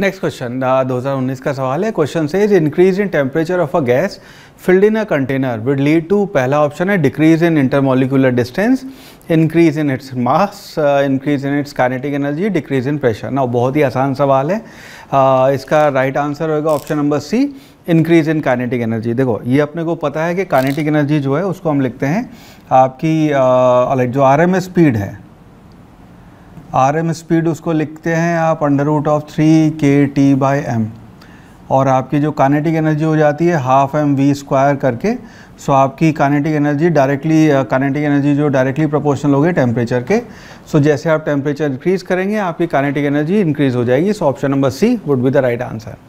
next question 2019 का सवाल है क्वेश्चन से is increase in temperature of a gas filled in a container would lead to पहला option है decrease in intermolecular distance increase in its mass increase in its kinetic energy decrease in pressure ना बहुत ही आसान सवाल है uh, इसका right right answer होगा option number C increase in kinetic energy देखो ये अपने को पता है कि काइनेटिक एनर्जी जो है उसको हम लिखते हैं आपकी uh, जो आर स्पीड है आर एम स्पीड उसको लिखते हैं आप under root of three K T by M और आपकी जो कानेटिक एनर्जी हो जाती है हाफ एम वी स्क्वायर करके सो आपकी kinetic energy directly kinetic energy जो डायरेक्टली प्रोपोर्शनल होगी टेम्परेचर के सो so, जैसे आप टेम्परेचर इंक्रीज़ करेंगे आपकी कानेटिक एनर्जी इंक्रीज़ हो जाएगी so option number C would be the right answer